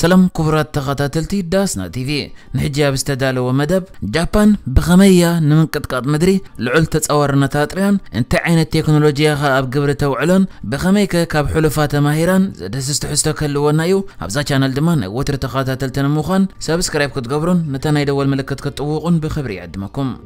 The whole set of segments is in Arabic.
سلام كبرات تغطى تلتي داسنا تي في نحجيا بستدالو ومدب جابان بغمية نمنقطقط مدري لعل تتصورنا تاتريان انت عين التكنولوجيا خا اب قبر توعلن بغميكا كاب حلفات ماهيران دسست حستو كلو ونايو ابزا شانل دمان وتر تلتنا موخان سابسكرايب كتقبرون نتانا يدول ملكت كتقوقون بخبري عدمكم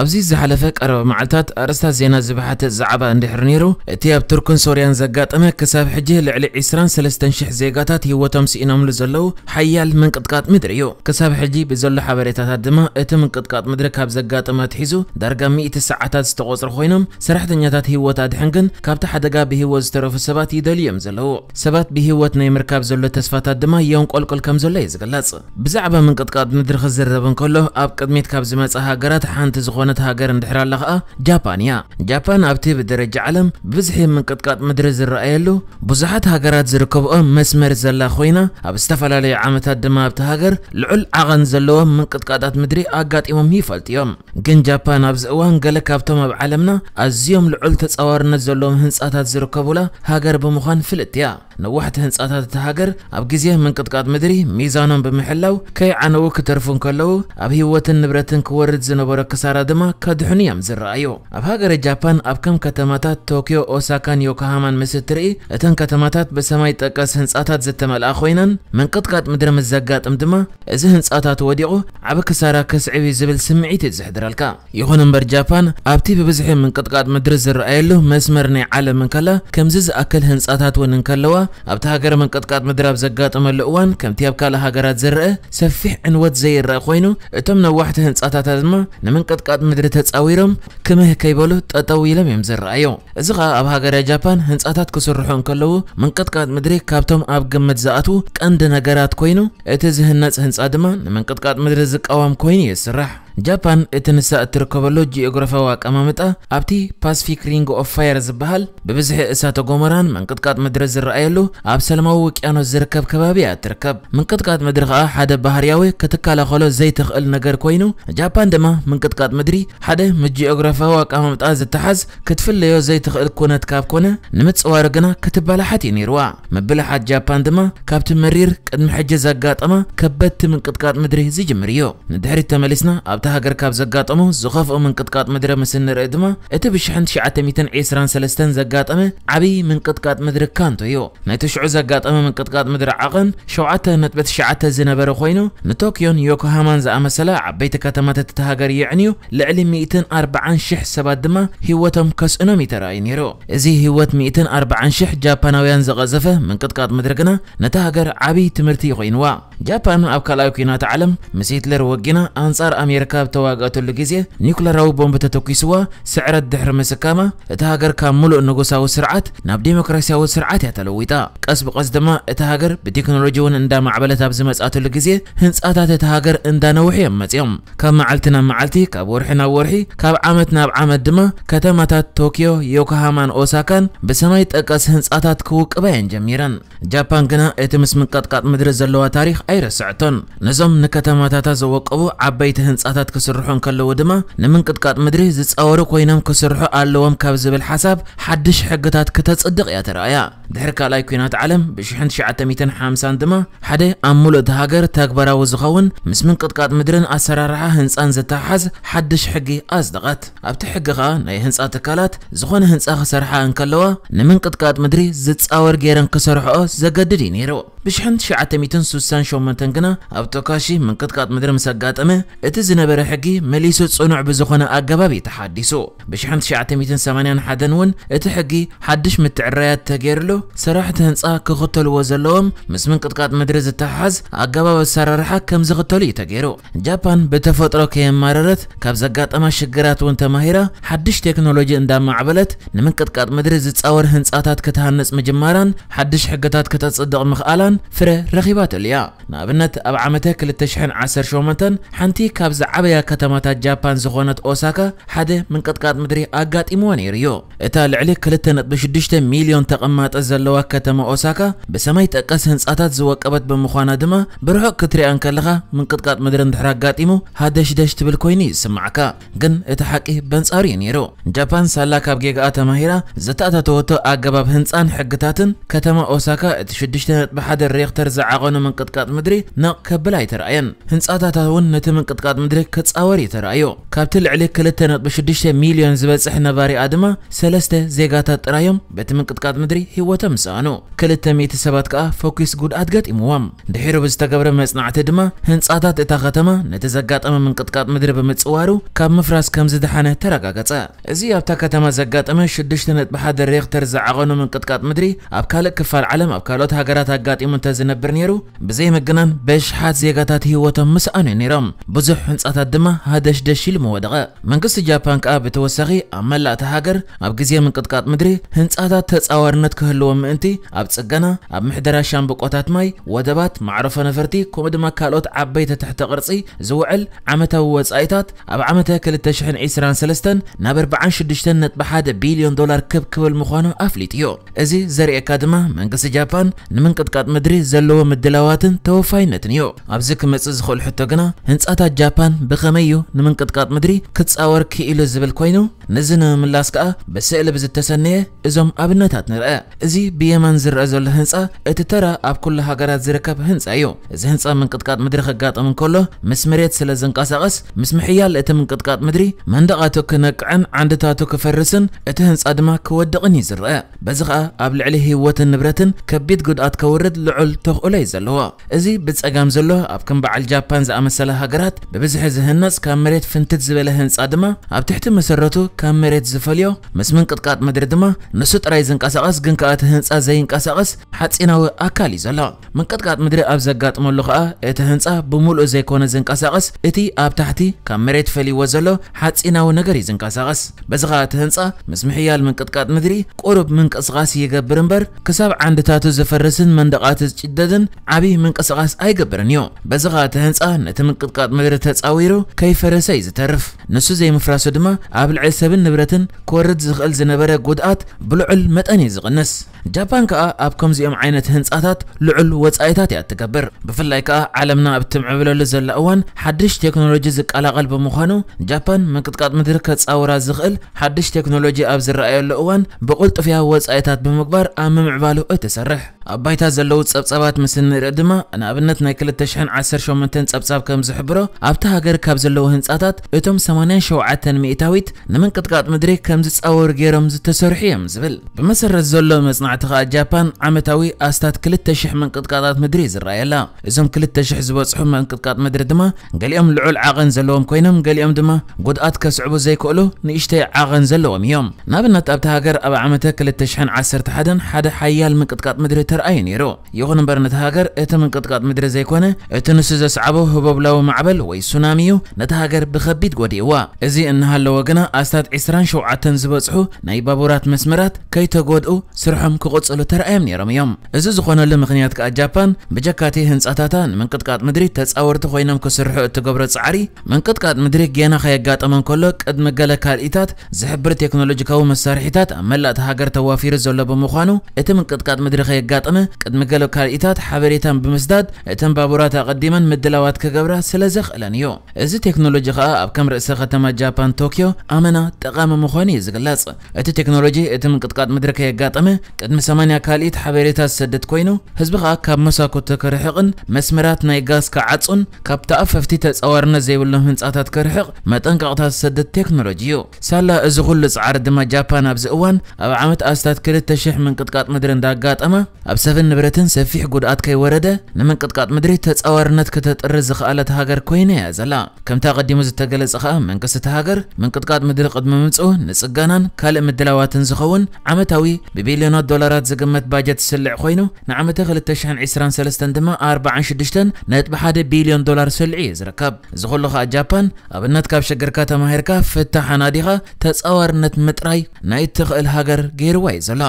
ኣብዚ ዝሓለፈ ቀረባ መዓልትታት ኣርእስታት ዜና ዝባሓተ ዛዕባ እንድሕር ነይሩ እቲ ኣብ ቱርክን ሶርያን ዘጋጠመ ክሳብ ሕጂ ልዕሊ 23000 ዜጋታት ህይወቶም ስኢኖምሉ ዘለዉ ሓያል ምንቅጥቃጥ ምድሪ እዩ ክሳብ ሕጂ ብዘሎ ሓበሬታታት ድማ እቲ ምንቅጥቃጥ ምድሪ ካብ ዘጋጠመ ትሒዙ ዳርጋ 100 ሰዓታት ዝተቆፅሩ ኮይኖም ሰራሕተኛታት ህይወት ኣድሕን ግን ካብቲ ሓደጋ ብህይወት ዝተረፉ ሰባት ይደልዮም ዘለዉ ሰባት ብህይወት ናይ ምርካብ ዘሎ ተስፋታት ድማ የንቆልቆል ከም ዘሎ እዩ ዝግለጽ ብዛዕባ ምንቅጥቃጥ ምድሪ ክዝረብ እንከሎ ኣብ ቅድሚት ካብ ዝመፀ ሃገራት ሓንቲ ዝኾ ዝኾነት ሃገር እንድሕር ኣላ ከዓ ጃፓን እያ ጃፓን ኣብቲ ብደረጃ ዓለም ብብዝሒ ምንቅጥቃጥ ምድሪ ዝረኣየሉ ብዙሓት ሃገራት ዝርከብኦ መስመር ዘላ ኮይና ኣብ ዝተፈላለዩ ዓመታት ድማ ኣብቲ ሃገር ልዑል ዓቐን ዘለዎም ምንቅጥቃጣት ምድሪ ኣጋጢሞም ይፈልጥ እዮም ግን ጃፓን ኣብዚ እዋን ገለ ካብቶም ኣብ ዓለምና ኣዝዮም ልዑል ተፃዋርነት ዘለዎም ህንፃታት ዝርከቡላ ሃገር ብምዃን ፍልጥ እያ ነዋሕቲ ህንፃታት እቲ ሃገር ኣብ ግዜ ምንቅጥቃጥ ምድሪ ሚዛኖም ብምሕላው ከይዓነዉ ክተርፉ እንከለዉ ኣብ ህይወትን ንብረትን ክወርድ ዝነበረ ክሳራት አዳማ ከድሑንያም ዝረአዩ ኣብ ሃገረ ጃፓን ኣብ ከም ከተማታት ቶኪዮ ኦሳካን ዮኮሃማን ምስ እትርኢ እተን ከተማታት ብሰማይ ጠቀስ ህንፃታት ዝተመልኣ ኮይነን መንቅጥቃጥ ምድሪ ምስ ዘጋጥም ድማ እዚ ህንፃታት ወዲቑ ዓብ ክሳራ ከስዕብ እዩ ዝብል ስምዒት እዩ ዝሕድረልካ ይኹን እምበር ጃፓን ኣብቲ ብብዝሒ ምንቅጥቃጥ ምድሪ ዝረኣየሉ መስመር ናይ ዓለም እንከላ ከምዚ ዝኣክል ህንፃታት እውን እንከለዋ ኣብቲ ሃገር ምንቅጥቃጥ ምድሪ ኣብ ዘጋጥመሉ እዋን ከምቲ ኣብ ካልእ ሃገራት ዝርአ ሰፊሕ ዕንወት ዘይርአ ኮይኑ እቶም ነዋሕቲ ህንፃታት ድማ ንምንቅጥቃጥ ካብ ምድሪ ተፃዊሮም ክምህ ከይበሉ ጠጠው ኢሎም እዮም ዝረኣዩ እዚ ከዓ ኣብ ሃገር ጃፓን ህንፃታት ክስርሑ እንከለዉ ምንቅጥቃጥ ምድሪ ካብቶም ኣብ ግምት ዝኣትዉ ቀንዲ ነገራት ኮይኑ እቲ ዝህነፅ ህንፃ ድማ ንመንቅጥቃጥ ምድሪ ዝቃወም ኮይኑ እዩ ዝስራሕ جابان اتنسا تركوبولوجي اغرفاواك امامتا ابتي باسفيك رينغ اوف فايرز بحال ببزح اساتو غومران من قطقات مدر زرعيلو اب سلماو وقيانو زرکب كبابيا تركب من قطقات مدر خا حدا بحرياوي كتكالا خلو زیت تخل نگر کوینو جاپان دما من قطقات مدري حدا مجي اغرفاواك امامتا زتحز كتفليو زي تخل كونت كاب كونه نمتصوار غنا كتبالحاتي نيروا مبلحات جاپان دما کابت مریر قد محجز اغاطما كبت من مدری مدري زجمريو ندحري تملسنا ابتا هاجر كاب زقاطمه زخافه من قطقاط مدرة مسن رقدمه እቲ ብሽሕን ትሽዓተ ሚእትን ዒስራን ሰለስተን ዘጋጠመ ዓብዪ ምንቅጥቃጥ ምድሪ ካንቶ እዩ ናይቲ ሽዑ ዘጋጠመ ምንቅጥቃጥ ምድሪ ዓቐን ሸውዓተ ነጥበ ትሽዓተ ዝነበረ ኮይኑ ንቶኪዮን ዮኮሃማን ዝኣመሰላ ዓበይቲ ከተማታት እቲ ሃገር ይዕንዩ ልዕሊ 140 ሽሕ ሰባት ድማ ህይወቶም ከስእኖም ይተረኣዩ ነይሩ እዚ ህይወት 140 ሽሕ ጃፓናውያን ዘቐዘፈ ምንቅጥቃጥ ምድሪ ግና ነቲ ሃገር ዓብዪ ትምህርቲ ይኮይንዋ ጃፓን ኣብ ካልኣይ ኩናት ዓለም ምስ ሂትለር ወጊና ኣንጻር ኣሜሪካ ካብ ተዋግኣተሉ ግዜ ኒኩለራዊ ቦምብ ተተኪስዋ ስዕረት ድሕሪ ምስካማ እቲ ሃገር ካብ ሙሉእ ንጉሳዊ ስርዓት ናብ ዲሞክራሲያዊ ስርዓት እያ ተለዊጣ ቀስ ብቐስ ድማ እቲ ሃገር ብቴክኖሎጂ እውን እንዳማዕበለት ኣብ ዝመፃተሉ ግዜ ህንፃታት እቲ ሃገር እንዳነውሑ እዮም መፂኦም ካብ መዓልቲ ናብ መዓልቲ ካብ ወርሒ ናብ ወርሒ ካብ ዓመት ናብ ዓመት ድማ ከተማታት ቶኪዮ ዮኮሃማን ኦሳካን ብሰማይ ጠቀስ ህንፃታት ክውቅባ የን ጀሚረን ጃፓን ግና እቲ ምስ ምንቀጥቃጥ ምድሪ ዘለዋ ታሪክ ኣይርስዕቶን ነዞም ንከተማታታ ዘወቀቡ ዓበይቲ ህንፃታት ساعتات كسرحون كله ودما نمن قد قاد مدري زت أوروك وينام كسرحو ألوام كابز بالحساب حدش حقتات كتات صدق يا ترى يا دحرك على كينات عالم بشحن شعة ميتن حامسان دما حدا أمول دهاجر تكبر وزغون مس من قد قاد مدرن أسرار هنس أنز تحز حدش حقي أصدقت أبت حقها ناي هنس أتكالات زغون هنس اخسر حان كلوا نمن قد قاد مدري زت أور جيرن كسرحو زجددي نيرو بشحن شعتميتن سوسان شو متنقنا أب توكاشي من قد كتكات مدر مسقات أمه اتزنبر برحقي مليسو تصنع بزخنا أقبابي تحديسو بشحن شعتميتن سمانيان حدنون اتحقي حدش متعريات تغيرلو سراحة هنسا كغطل وزلوم مس من قد كتكات مدر زتحز أقباب السرارحة كم زغطلي تغيرو جابان بتفطرو كيم مررت كاب زقات أما شقرات وانت ماهرة حدش تكنولوجيا اندام معبلت نمن قد كتكات مدر زتصور هنساتات كتهانس مجماران حدش حقتات كتتصدق مخالان فر رغبات اليا نابنت اب عامته كل تشحن 10 شومتن حنتي كابز عبيا كتمات جابان زغونت اوساكا حده من قطقات مدري اغات ايموني ريو اتا لعلي كل تنط بشدشت مليون تقمات زلوا كتم اوساكا بسماي تقس هنصاتات زوقبت بمخوانا دما بروحك كتري انكلغه من قطقات مدري اندحرا غاطيمو حده شدش تبل كويني سمعكا غن اتا حقي بنصاري نيرو جابان سالا كاب جيغا تماهيرا زتاتا توتو اغباب هنصان حغتاتن كتم اوساكا تشدشت بحده ሪክተር ዝዓቐኑ ምንቅጥቃጥ ምድሪ ንቕከብል ኣይተረኣየን ህንፃታት እውን ነቲ ምንቅጥቃጥ ምድሪ ክፃወር ይተረኣዩ ካብቲ ልዕሊ 2.6 ሚልዮን ዝበፅሕ ነባሪኣ ድማ ሰለስተ ዜጋታት ጥራዮም በቲ ምንቅጥቃጥ ምድሪ ሂወቶም ሰኣኑ 200 ሰባት ከዓ ፎኪስ ጉድኣት ገጢምዎም ድሒሩ ብዝተገብረ መፅናዕቲ ድማ ህንፃታት እታ ከተማ ነቲ ዘጋጠመ ምንቅጥቃጥ ምድሪ ብምፅዋሩ ካብ ምፍራስ ከም ዝደሓነ ተረጋገፀ እዚ ኣብታ ከተማ ዘጋጠመ 6.1 ሪክተር ዝዓቐኑ ምንቅጥቃጥ ምድሪ ኣብ ካልእ ክፋል ዓለም ኣብ ካልኦት ሃገራት ኣጋጢሙ ተጠቂሙን ተዝነብር ነይሩ ብዘይ ምግናን ብሽሓት ዜጋታት ህይወቶም ምስኣነ ነይሮም ብዙሕ ህንፃታት ድማ ሃደሽደሽ ኢሉ መወደቐ መንግስቲ ጃፓን ከዓ ብተወሳኺ ኣብ መላእቲ ሃገር ኣብ ግዜ ምንቅጥቃጥ ምድሪ ህንፃታት ተፃዋርነት ክህልዎም ምእንቲ ኣብ ፅገና ኣብ ምሕደራ ሻምብቆታት ማይ ወደባት ማዕረፈ ነፈርቲ ከምኡ ድማ ካልኦት ዓበይቲ ትሕቲ ቅርፂ ዝውዕል ዓመታዊ ወፃኢታት ኣብ ዓመተ 2023 ናብ 46.1 ቢልዮን ዶላር ክብ ክብል ምዃኑ ኣፍሊጥ እዩ እዚ ዘርእየካ ድማ መንግስቲ ጃፓን ንምንቅጥቃጥ ምድሪ ዘለዎ ምድላዋትን ተወፋይነትን እዩ ኣብዚ ክመፅእ ዝኽእሉ ሕቶ ግና ህንፃታት ጃፓን ብኸመይ እዩ ንምንቅጥቃጥ ምድሪ ክፃወር ክኢሉ ዝብል ኮይኑ ነዚ ንምምላስ ከዓ ብስእሊ ብዝተሰነየ እዞም ኣብነታት ንርአ እዚ ብየመን ዝርአ ዘሎ ህንፃ እቲ ተራ ኣብ ኩሉ ሃገራት ዝርከብ ህንፃ እዩ እዚ ህንፃ ምንቅጥቃጥ ምድሪ ክጋጥም እንከሎ ምስ መሬት ስለ ዝንቀሳቐስ ምስ ምሕያል እቲ ምንቅጥቃጥ ምድሪ መንደቓቱ ክነቅዕን ዓንድታቱ ክፈርስን እቲ ህንፃ ድማ ክወድቕን እዩ ዝርአ በዚ ከዓ ኣብ ልዕሊ ህይወትን ንብረትን ከቢድ ጉድኣት ከውርድ ልዑል ተኽእሎ እዩ ዘለዋ እዚ ብጸጋም ዘሎ ኣብ ከም በዓል ጃፓን ዝኣመሰለ ሃገራት ብብዝሒ ዝህነጽ ካብ መሬት ፍንትት ዝበለ ህንፃ ድማ ኣብ ትሕቲ መሰረቱ ካብ መሬት ዝፈልዮ ምስ ምንቅጥቃጥ ምድሪ ድማ ንሱ ጥራይ ዝንቀሳቐስ ግን ከዓ እቲ ህንፃ ዘይንቀሳቐስ ሓፂናዊ ኣካል እዩ ዘሎ ምንቅጥቃጥ ምድሪ ኣብ ዘጋጥመሉ ከዓ እቲ ህንፃ ብምሉእ ዘይኮነ ዝንቀሳቐስ እቲ ኣብ ታሕቲ ካብ መሬት ፈልይዎ ዘሎ ሓፂናዊ ነገር እዩ ዝንቀሳቐስ በዚ ከዓ እቲ ህንፃ ምስ ምሕያል ምንቅጥቃጥ ምድሪ ቁሩብ ምንቅስቓስ ይገብር እምበር ክሳብ ዓንድታቱ ዘፈርስን መንደቓት قاتز جددن عبي من قسقاس اي قبرن يو بزغا تهنس اهن تمن قدقات مبرت تصاويرو كي فرسي زترف نسو زي مفراسو دما عبل عيسابن نبرتن كورد زغل زنبرة قدقات بلعل متاني زغنس ጃፓን ከዓ ኣብ ከምዚኦም ዓይነት ህንፃታት ልዑል ወፃኢታት እያ እትገብር ብፍላይ ከዓ ዓለምና እብትምዕብለሉ ዘላ እዋን ሓድሽ ቴክኖሎጂ ዝቀላቐል ብምዃኑ ጃፓን ምንቅጥቃጥ ምድሪ ከፃውራ ዝኽእል ሓድሽ ቴክኖሎጂ ኣብ ዝረኣየሉ እዋን ብቁልጥፍያ ወፃኢታት ብምግባር ኣብ ምምዕባሉ እትሰርሕ ኣብ ባይታ ዘለው ፀብፀባት ምስ ንርኢ ድማ ንኣብነት ናይ 2018 ፀብጻብ ከም ዝሕብሮ ኣብቲ ሃገር ካብ ዘለው ህንፃታት እቶም 87 ሚእታዊት ንምንቅጥቃጥ ምድሪ ከም ዝፃወሩ ገይሮም ዝተሰርሑ እዮም ዝብል ብመሰረት ዘሎ መፅና መፅናዕቲ ጃፓን ዓመታዊ ኣስታት 2,000 መንቅጥቃጣት ምድሪ ዝረኣየ ኣላ እዞም 2,000 ዝበፅሑ መንቅጥቃጥ ምድሪ ድማ ገሊኦም ልዑል ዓቐን ዘለዎም ኮይኖም ገሊኦም ድማ ጉድኣት ከስዕቡ ዘይክእሉ ንእሽተይ ዓቐን ዘለዎም እዮም ንኣብነት ኣብቲ ሃገር ኣብ ዓመተ 2011 ሓደ ሓያል ምንቅጥቃጥ ምድሪ ተረኣዩ ነይሩ ይኹን እምበር ነቲ ሃገር እቲ ምንቅጥቃጥ ምድሪ ዘይኮነ እቲ ንሱ ዘስዓቦ ህበብላዊ ማዕበል ወይ ሱናሚ እዩ ነቲ ሃገር ብከቢድ ጎዲእዋ እዚ እናሃለወ ግና ኣስታት 27 ዝበፅሑ ናይ ባቡራት መስመራት ከይተጎድኡ ስርሖም ክቆጸሉ ተራእዮም ነይሮም እዮም እዚ ዝኾነሉ ምክንያት ከዓ ጃፓን ብጀካቲ ህንፃታታን ምንቅጥቃጥ ምድሪ ተፃወርቲ ኮይኖም ክስርሑ እትገብሮ ፃዕሪ ምንቅጥቃጥ ምድሪ ገና ከየጋጠመ እንከሎ ቅድሚ ገለ ካልኢታት ዝሕብር ቴክኖሎጂካዊ መሳርሒታት ኣብ መላእቲ ሃገር ተዋፊሩ ዘሎ ብምዃኑ እቲ ምንቅጥቃጥ ምድሪ ከየጋጠመ ቅድሚ ገለ ካልኢታት ሓበሬታን ብምስዳድ እተን ባቡራት ኣቐዲመን ምድላዋት ክገብራ ስለ ዘኽእለን እዩ እዚ ቴክኖሎጂ ከዓ ኣብ ከም ርእሰ ከተማ ጃፓን ቶኪዮ ኣመና ጠቓሚ ምዃኑ እዩ ዝግለጽ እቲ ቴክኖሎጂ እቲ ምንቅጥቃጥ ምድሪ ከየጋጠመ ቅድሚ 80 ካልኢት ሓበሬታት ዝሰደድ ኮይኑ ህዝቢ ከዓ ካብ መሳኮ ተከርሕቕን መስመራት ናይ ጋዝ ክዓጹን ካብ ተኣፈፍቲ ተፀዋርነት ዘይብሎም ህንፃታት ክርሕቕ መጠንቀቕታት ዝሰደድ ቴክኖሎጂ እዩ ሳላ እዚ ኩሉ ፃዕሪ ድማ ጃፓን ኣብዚ እዋን ኣብ ዓመት ኣስታት 200 ምንቅጥቃጥ ምድሪ እንዳጋጠመ ኣብ ሰብን ንብረትን ሰፊሕ ጉድኣት ከይወረደ ንምንቅጥቃጥ ምድሪ ተፀዋርነት ክተጥሪ ዝኽኣለት ሃገር ኮይነ እያ ዘላ ከምታ ቀዲሙ ዝተገለጸ ከዓ መንግስቲ እቲ ሃገር ምንቅጥቃጥ ምድሪ ቅድሚ ምምፅኡ ንፅጋናን ካልእ ምድላዋትን ዝኸውን ዓመታዊ ብቢልዮናት ዶላራት ዝግመት ባጀት ዝስልዕ ኮይኑ ንዓመተ 2023 ድማ 46.1 ቢልዮን ዶላር ስልዒ እዩ ዝርከብ እዚ ኩሉ ከዓ ጃፓን ኣብነት ካብ ሽግርካ ተማሂርካ ፍታሕ ኣናዲኻ ተፃዋርነት ምጥራይ ናይ እትኽእል ሃገር ገይርዋ እዩ ዘሎ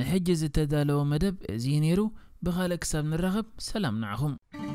ንሕጂ ዝተዳለወ መደብ እዚ ነይሩ ብኻልእ ክሳብ ንራኸብ ሰላም ንዓኹም